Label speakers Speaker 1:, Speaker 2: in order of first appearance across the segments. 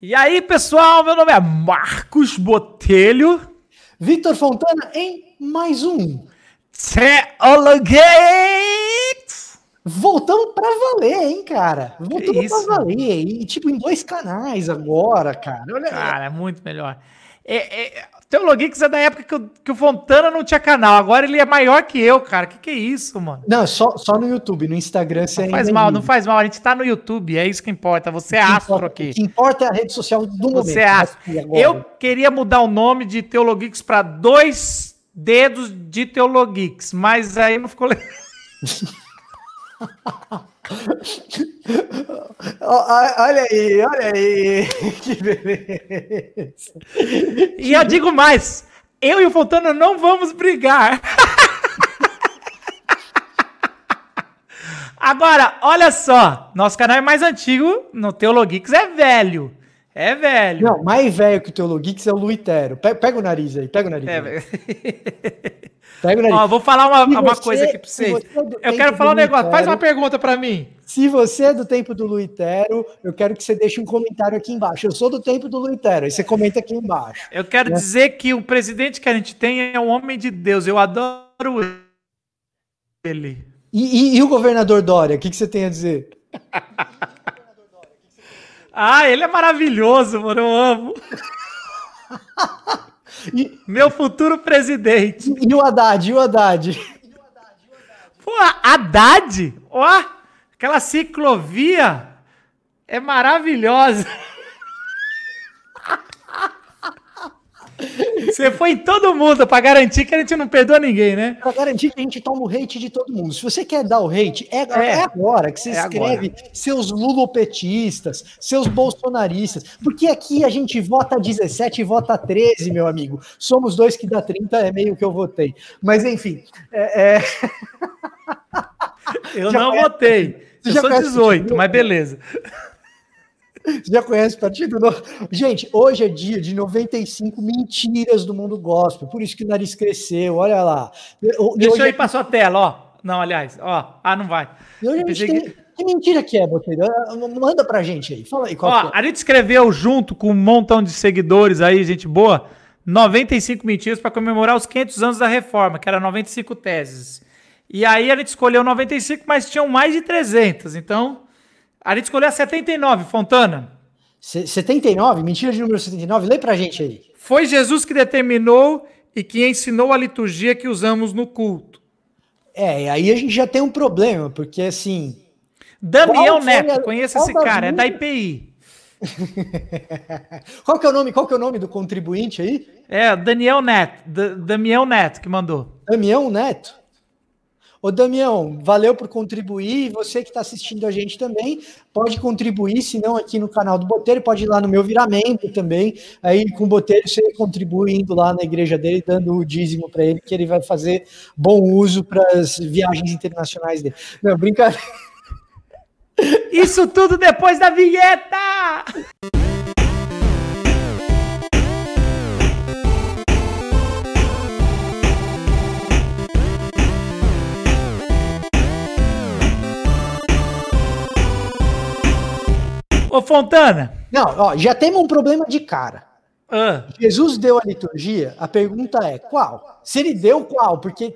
Speaker 1: E aí, pessoal, meu nome é Marcos Botelho. Victor Fontana em mais um Teologate!
Speaker 2: Voltamos pra valer, hein, cara? Voltamos pra valer. E, tipo, em dois canais
Speaker 1: agora, cara. Olha cara, é muito melhor. É, é, Teologix é da época que o, que o, Fontana não tinha canal. Agora ele é maior que eu, cara. Que que é isso, mano? Não, só, só no YouTube. No Instagram você Não faz é mal, não faz mal. A gente tá no YouTube, é isso que importa. Você é astro importa, aqui. O que importa é a rede social do você momento. Você é né, astro. Eu queria mudar o nome de Teologix para dois dedos de Teologix, mas aí não ficou legal. olha aí, olha aí, que beleza. E eu digo mais: eu e o Fontana não vamos brigar. Agora, olha só, nosso canal é mais antigo, no Teologix é velho. É velho.
Speaker 2: Não, mais velho que o Teologix é o Luitero. Pega, pega o nariz aí, pega o nariz. É,
Speaker 1: aí.
Speaker 2: Tá Ó, vou falar uma, uma você, coisa aqui para vocês. É eu quero falar um negócio. Itero, Faz uma pergunta para mim. Se você é do tempo do Luitero, eu quero que você deixe um comentário aqui embaixo. Eu sou do tempo do Luitero, Aí você comenta aqui embaixo.
Speaker 1: Eu quero né? dizer que o presidente que a gente tem é um homem de Deus. Eu adoro ele.
Speaker 2: E, e, e o governador Dória, o que, que você tem a dizer?
Speaker 1: ah, ele é maravilhoso, mano. Eu amo. E... Meu futuro presidente. E o Haddad, e o Haddad. Pô, Haddad? Ó, aquela ciclovia é maravilhosa. Você foi em todo mundo para garantir
Speaker 2: que a gente não perdoa ninguém, né? Para garantir que a gente toma o hate de todo mundo. Se você quer dar o hate, é, é, é agora que você é escreve agora. seus lulopetistas, seus bolsonaristas. Porque aqui a gente vota 17 e vota 13, meu amigo. Somos dois que dá 30, é meio que eu votei. Mas enfim. É, é. eu já não conhece, votei. Eu sou 18, mas beleza. Você já conhece o Partido Gente, hoje é dia de 95 mentiras do mundo gospel. Por isso que o nariz cresceu, olha lá. Deixa hoje... eu ir é
Speaker 1: para sua tela, ó. Não, aliás, ó. Ah, não vai. E hoje a gente tem...
Speaker 2: que... Que mentira que é, Botelho? Ah, ah, manda pra gente aí. Fala aí qual Ó, é.
Speaker 1: A gente escreveu junto com um montão de seguidores aí, gente boa, 95 mentiras para comemorar os 500 anos da reforma, que era 95 teses. E aí a gente escolheu 95, mas tinham mais de 300. Então, a gente escolheu a 79, Fontana. 79?
Speaker 2: Mentira de número 79? Lê pra gente aí.
Speaker 1: Foi Jesus que determinou e que ensinou a
Speaker 2: liturgia que usamos no culto. É, e aí a gente já tem um problema, porque assim. Damião é Neto, a... conheça esse é cara, é da IPI. qual que é o nome? Qual que é o nome do contribuinte aí? É, Daniel Neto, D Neto que mandou. Damião Neto? Ô Damião, valeu por contribuir. Você que está assistindo a gente também pode contribuir, se não aqui no canal do Botelho, pode ir lá no meu viramento também. Aí com o Botelho você contribui indo lá na igreja dele, dando o dízimo para ele, que ele vai fazer bom uso para as viagens internacionais dele. Não, brincadeira.
Speaker 1: Isso tudo depois da vinheta! Fontana.
Speaker 2: Não, ó, já temos um problema de cara. Ah. Jesus deu a liturgia, a pergunta é qual? Se ele deu qual? Porque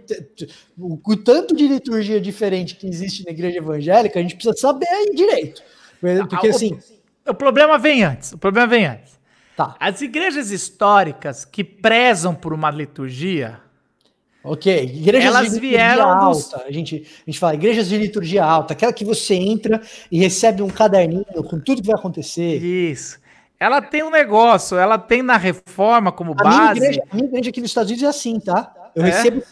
Speaker 2: o tanto de liturgia diferente que existe na igreja evangélica, a gente precisa saber direito. Tá, porque ah, assim.
Speaker 1: O, o problema vem antes. O problema vem antes. Tá. As igrejas históricas que prezam por uma liturgia, Ok, igrejas Elas de vieram dos... alta.
Speaker 2: A gente, a gente fala igrejas de liturgia alta, aquela que você entra e recebe um caderninho com tudo que vai acontecer. Isso.
Speaker 1: Ela tem um negócio, ela tem na reforma como a base. Minha igreja,
Speaker 2: a minha igreja aqui nos Estados Unidos é assim, tá? Eu é? recebo,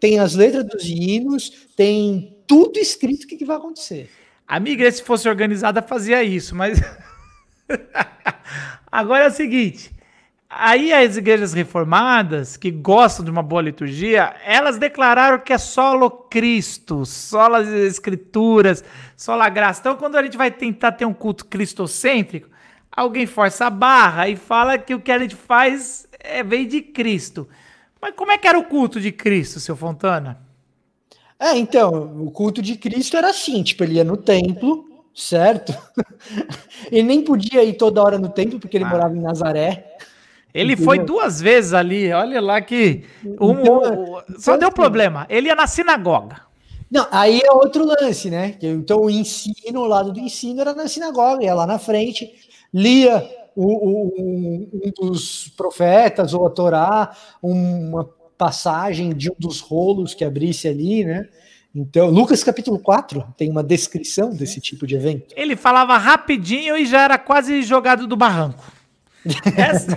Speaker 2: tem as letras dos hinos, tem tudo escrito o que, que vai
Speaker 1: acontecer. A minha igreja, se fosse organizada, fazia isso, mas. Agora é o seguinte: Aí as igrejas reformadas, que gostam de uma boa liturgia, elas declararam que é solo Cristo, solo as escrituras, solo a graça. Então, quando a gente vai tentar ter um culto cristocêntrico, alguém força a barra e fala que o que a gente faz é, vem de Cristo. Mas como é que era o culto de Cristo, seu Fontana? É, então, o culto de Cristo era assim,
Speaker 2: tipo, ele ia no templo, certo? ele nem podia ir toda hora no templo,
Speaker 1: porque ele ah. morava em Nazaré. Ele foi duas vezes ali, olha lá que. Um, então, é, só então, deu assim, problema. Ele ia na sinagoga. Não, aí é outro lance, né?
Speaker 2: Então o ensino, o lado do ensino era na sinagoga, ia lá na frente, lia o, o, um dos profetas ou a Torá, uma passagem de um dos rolos que abrisse ali, né? Então, Lucas capítulo 4 tem uma descrição desse tipo de evento.
Speaker 1: Ele falava rapidinho e já era quase jogado do barranco. Essa,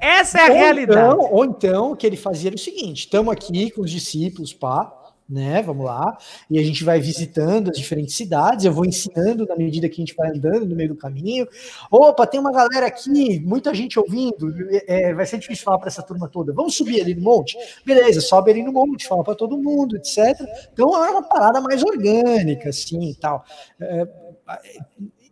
Speaker 1: essa é a ou realidade. Então,
Speaker 2: ou então, que ele fazia era o seguinte: estamos aqui com os discípulos, pá, né? Vamos lá. E a gente vai visitando as diferentes cidades, eu vou ensinando na medida que a gente vai andando no meio do caminho. Opa, tem uma galera aqui, muita gente ouvindo. É, vai ser difícil falar para essa turma toda. Vamos subir ali no monte? Beleza, sobe ali no monte, fala para todo mundo, etc. Então era é uma parada mais orgânica, assim e tal. É,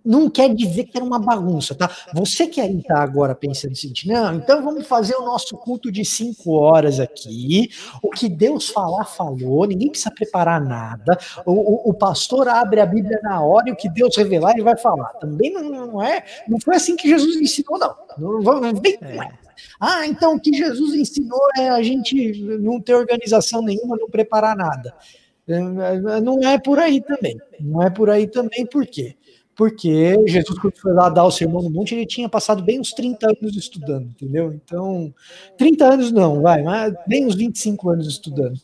Speaker 2: não quer dizer que era uma bagunça, tá? Você que aí tá agora pensando assim, não, então vamos fazer o nosso culto de cinco horas aqui, o que Deus falar, falou, ninguém precisa preparar nada, o, o, o pastor abre a Bíblia na hora e o que Deus revelar ele vai falar. Também não, não é, não foi assim que Jesus ensinou, não. Não, não vem é. Ah, então o que Jesus ensinou é a gente não ter organização nenhuma, não preparar nada. É, é, não é por aí também. Não é por aí também, por quê? porque Jesus, quando foi lá dar o sermão no monte, ele tinha passado bem uns 30 anos estudando, entendeu? Então, 30 anos não, vai, mas bem uns 25
Speaker 1: anos estudando.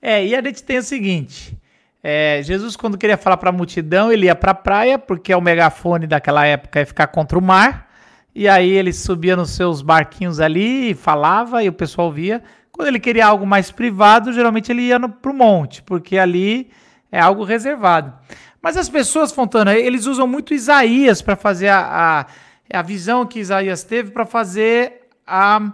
Speaker 1: É, e a gente tem o seguinte: é, Jesus, quando queria falar para a multidão, ele ia para a praia, porque é o megafone daquela época ia ficar contra o mar, e aí ele subia nos seus barquinhos ali e falava, e o pessoal via. Quando ele queria algo mais privado, geralmente ele ia para o monte, porque ali é algo reservado. Mas as pessoas, Fontana, eles usam muito Isaías para fazer a, a, a, visão que Isaías teve para fazer a,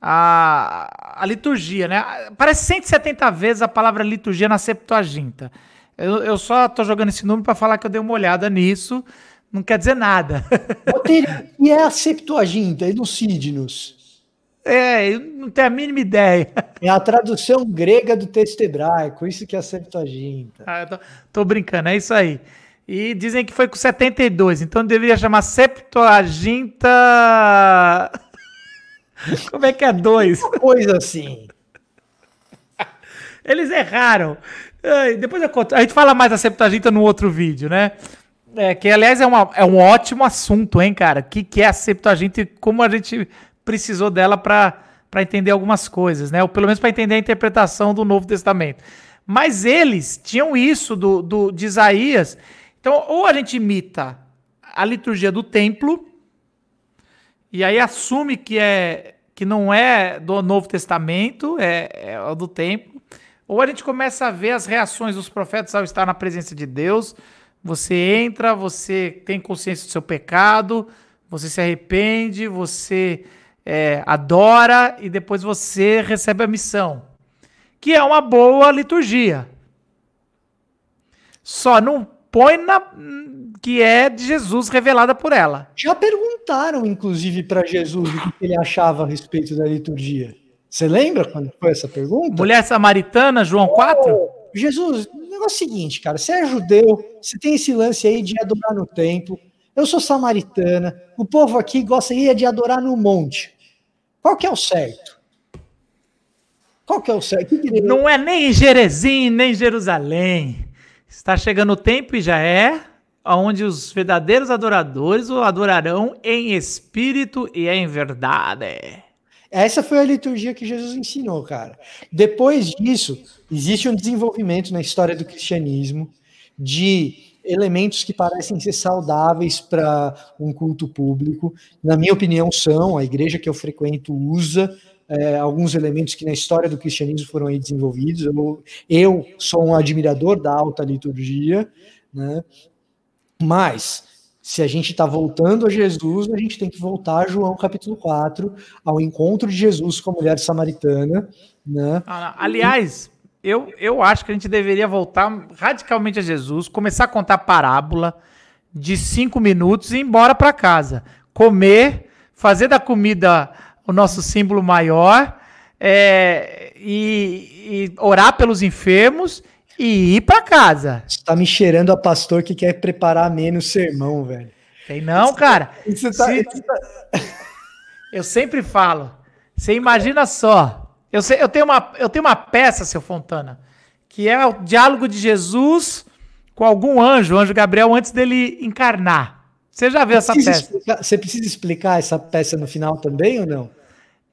Speaker 1: a, a, liturgia, né? Parece 170 vezes a palavra liturgia na Septuaginta. Eu, eu só estou jogando esse número para falar que eu dei uma olhada nisso, não quer dizer nada. e é a Septuaginta, e no Sidnos. É, eu não tenho a mínima ideia. É a
Speaker 2: tradução grega do texto hebraico, isso que é a Septuaginta.
Speaker 1: Ah, tô, tô, brincando, é isso aí. E dizem que foi com 72, então deveria chamar Septuaginta. Como é que é dois? Uma coisa assim. Eles erraram. Depois eu conto. A gente fala mais da Septuaginta no outro vídeo, né? É, que aliás é, uma, é um ótimo assunto, hein, cara? O que, que é a Septuaginta e como a gente precisou dela para entender algumas coisas, né? Ou pelo menos para entender a interpretação do Novo Testamento. Mas eles tinham isso do, do, de Isaías. Então, ou a gente imita a liturgia do templo, e aí assume que é que não é do Novo Testamento, é, é do templo, ou a gente começa a ver as reações dos profetas ao estar na presença de Deus. Você entra, você tem consciência do seu pecado, você se arrepende, você é, adora e depois você recebe a missão, que é uma boa liturgia. Só não põe na que é de Jesus revelada por ela. Já perguntaram,
Speaker 2: inclusive, para Jesus o que ele achava a respeito da liturgia. Você lembra quando foi essa pergunta? Mulher samaritana, João 4? Oh, Jesus, o negócio é o seguinte, cara, você é judeu, você tem esse lance aí de adorar no templo, eu sou samaritana, o povo aqui gosta de adorar no monte. Qual que é o certo? Qual que é o certo? Que que
Speaker 1: Não é nem Jerezim, nem Jerusalém. Está chegando o tempo e já é onde os verdadeiros adoradores o adorarão em espírito e em verdade.
Speaker 2: Essa foi a liturgia que Jesus ensinou, cara. Depois disso, existe um desenvolvimento na história do cristianismo de elementos que parecem ser saudáveis para um culto público. Na minha opinião, são. A igreja que eu frequento usa é, alguns elementos que na história do cristianismo foram aí desenvolvidos. Eu, eu sou um admirador da alta liturgia, né? mas se a gente está voltando a Jesus, a gente tem que voltar a João capítulo 4, ao encontro de Jesus com a mulher samaritana. Né?
Speaker 1: Ah, aliás, eu, eu acho que a gente deveria voltar radicalmente a Jesus, começar a contar parábola de cinco minutos e ir embora para casa. Comer, fazer da comida o nosso símbolo maior é, e, e orar pelos enfermos e ir para casa. Você tá me cheirando a pastor que quer
Speaker 2: preparar menos sermão, velho. Tem não, tá-
Speaker 1: cara. tá, se, tá... Eu sempre falo. Você imagina só. Eu, sei, eu, tenho uma, eu tenho uma peça, seu Fontana, que é o diálogo de Jesus com algum anjo, o anjo Gabriel, antes dele encarnar. Você já viu essa peça? Explicar,
Speaker 2: você precisa explicar essa peça no final também ou não?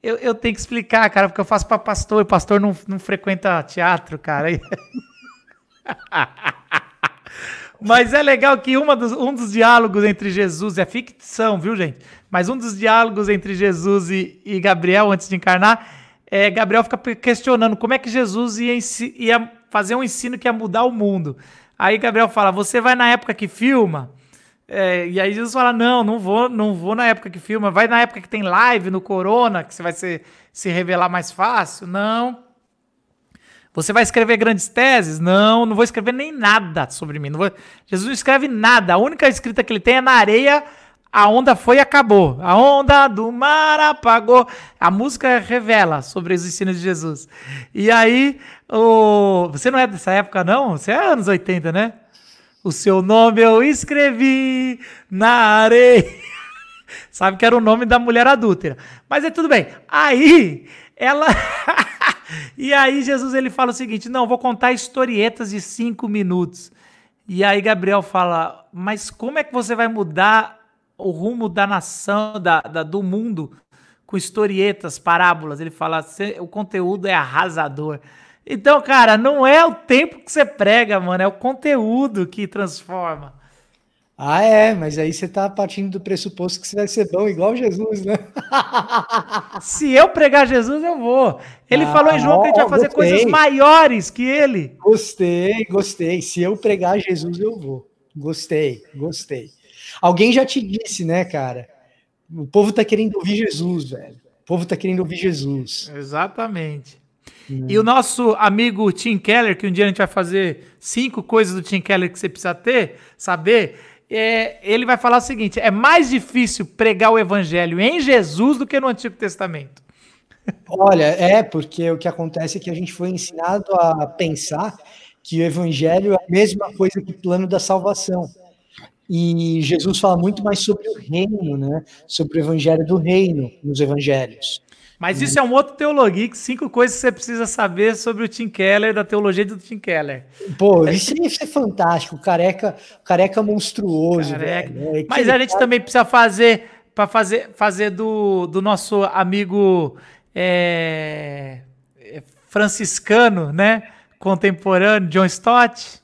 Speaker 1: Eu, eu tenho que explicar, cara, porque eu faço para pastor e pastor não, não frequenta teatro, cara. Mas é legal que dos, um dos diálogos entre Jesus, é ficção, viu, gente? Mas um dos diálogos entre Jesus e, e Gabriel antes de encarnar é, Gabriel fica questionando como é que Jesus ia, ia fazer um ensino que ia mudar o mundo. Aí Gabriel fala: Você vai na época que filma? É, e aí Jesus fala: Não, não vou, não vou na época que filma. Vai na época que tem live no Corona, que você vai se, se revelar mais fácil? Não. Você vai escrever grandes teses? Não, não vou escrever nem nada sobre mim. Vou... Jesus não escreve nada. A única escrita que ele tem é na areia a onda foi e acabou. A onda do mar apagou. A música revela sobre os ensinos de Jesus. E aí, o... você não é dessa época, não? Você é anos 80, né? O seu nome eu escrevi na areia. Sabe que era o nome da mulher adúltera. Mas é tudo bem. Aí, ela. e aí, Jesus ele fala o seguinte: não, vou contar historietas de cinco minutos. E aí, Gabriel fala: mas como é que você vai mudar o rumo da nação, da, da do mundo, com historietas, parábolas. Ele fala: o conteúdo é arrasador. Então, cara, não é o tempo que você prega, mano, é o conteúdo que transforma.
Speaker 2: Ah, é, mas aí você tá partindo do pressuposto que você vai ser bom, igual Jesus, né? Se eu pregar Jesus, eu vou. Ele ah, falou em João que a gente vai fazer gostei. coisas maiores que ele. Gostei, gostei. Se eu pregar Jesus, eu vou. Gostei, gostei. Alguém já te disse, né, cara? O povo tá querendo ouvir Jesus, velho. O povo tá querendo ouvir Jesus.
Speaker 1: Exatamente. Hum. E o nosso amigo Tim Keller, que um dia a gente vai fazer cinco coisas do Tim Keller que você precisa ter, saber, é, ele vai falar o seguinte: é mais difícil pregar o evangelho em Jesus do que no Antigo Testamento.
Speaker 2: Olha, é porque o que acontece é que a gente foi ensinado a pensar que o evangelho é a mesma coisa que o plano da salvação. E Jesus fala muito mais sobre o reino, né? Sobre o evangelho do reino
Speaker 1: nos evangelhos. Mas isso é um outro Teologia, cinco coisas que você precisa saber sobre o Tim Keller, da teologia do Tim Keller.
Speaker 2: Pô, isso ia ser é fantástico, careca, careca monstruoso. Careca.
Speaker 1: Velho, né? Mas a gente cara... também precisa fazer, para fazer, fazer do, do nosso amigo é, é franciscano, né? Contemporâneo, John Stott.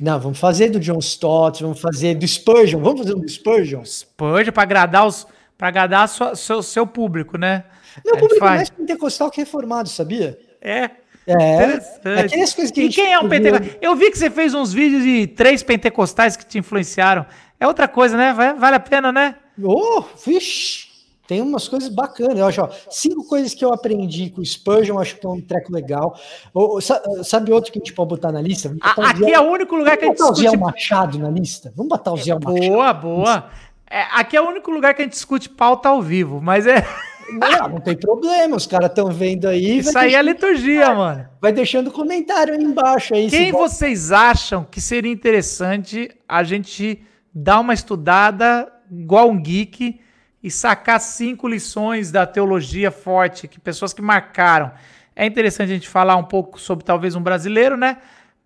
Speaker 1: Não, vamos fazer do John
Speaker 2: Stott, vamos fazer do Spurgeon, vamos fazer um do Spurgeon.
Speaker 1: Spurgeon para agradar os para agradar sua, seu, seu público, né? Meu público faz... mais pentecostal que é reformado, sabia? É. É, aquelas coisas que e quem é um pentecostal? Eu vi que você fez uns vídeos de três pentecostais que te influenciaram. É outra coisa, né? Vale a pena, né? Oh, vixe!
Speaker 2: Tem umas coisas bacanas. Eu acho, ó, cinco coisas que eu aprendi com o Spurgeon, acho que é um treco legal. Ou, sabe outro que a gente pode botar na lista? Botar aqui Zé... é o único lugar Vamos que a gente botar discute... o Zé Machado na
Speaker 1: lista? Vamos botar o é, Zé Machado. Boa, boa. É, aqui é o único lugar que a gente discute pauta ao vivo, mas é... Não, não tem problema, os caras estão vendo aí. Isso aí é deixando... é liturgia, mano. Vai deixando comentário aí embaixo aí. Quem vocês acham que seria interessante a gente dar uma estudada igual um geek e sacar cinco lições da teologia forte, que pessoas que marcaram. É interessante a gente falar um pouco sobre talvez um brasileiro, né?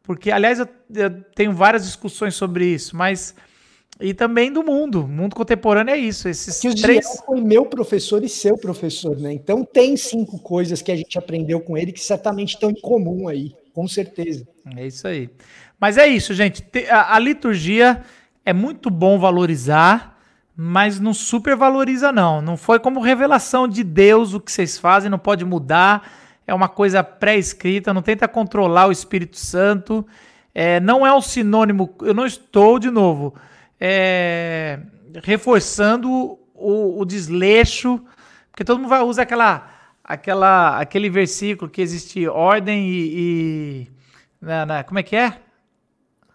Speaker 1: Porque, aliás, eu, eu tenho várias discussões sobre isso, mas e também do mundo. O mundo contemporâneo é isso. Esses que o três...
Speaker 2: foi meu professor e seu professor, né? Então tem cinco coisas que a gente aprendeu com ele que certamente estão em
Speaker 1: comum aí, com certeza. É isso aí. Mas é isso, gente. A liturgia é muito bom valorizar mas não supervaloriza, não. Não foi como revelação de Deus o que vocês fazem, não pode mudar, é uma coisa pré-escrita, não tenta controlar o Espírito Santo. É, não é um sinônimo, eu não estou, de novo, é, reforçando o, o, desleixo, porque todo mundo vai usar aquela, aquela, aquele versículo que existe ordem e. e na, na, como é que é?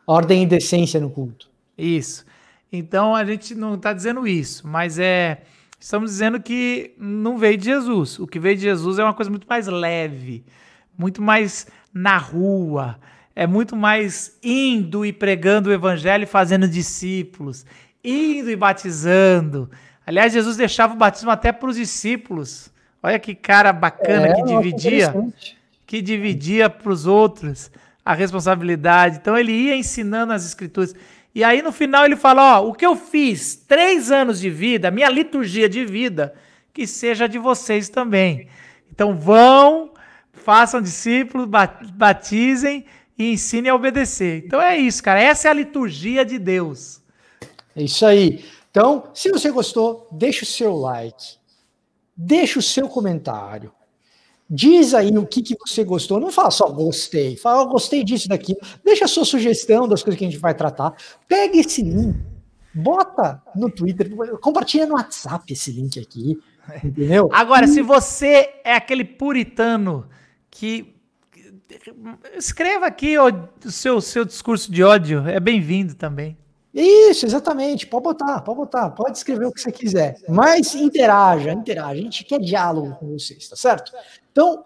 Speaker 2: Ordem e decência no culto.
Speaker 1: Isso. Então a gente não está dizendo isso, mas é estamos dizendo que não veio de Jesus. O que veio de Jesus é uma coisa muito mais leve, muito mais na rua, é muito mais indo e pregando o evangelho e fazendo discípulos, indo e batizando. Aliás, Jesus deixava o batismo até para os discípulos. Olha que cara bacana é, que dividia, que dividia para os outros a responsabilidade. Então ele ia ensinando as escrituras. E aí no final ele fala: Ó, o que eu fiz três anos de vida, minha liturgia de vida, que seja de vocês também. Então vão, façam discípulos, batizem e ensinem a obedecer. Então é isso, cara. Essa é a liturgia de Deus. É isso aí. Então, se você gostou, deixa o seu like,
Speaker 2: deixa o seu comentário Diz aí o que, que você gostou. Não fala só gostei. Fala, oh, gostei disso, daqui. Deixa a sua sugestão das coisas que a gente vai tratar. Pega esse link, bota no Twitter, compartilha no WhatsApp esse link aqui.
Speaker 1: Entendeu? Agora, e... se você é aquele puritano que. Escreva aqui o seu, seu discurso de ódio. É bem-vindo também.
Speaker 2: Isso, exatamente. Pode botar, pode botar, pode escrever o que você quiser. Mas interaja, interaja. A gente quer diálogo com vocês, tá certo? Então,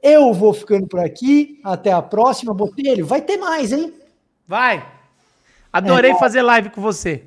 Speaker 2: eu vou ficando por aqui. Até a próxima. Botelho, vai ter mais, hein? Vai.
Speaker 1: Adorei é, fazer live
Speaker 2: com você.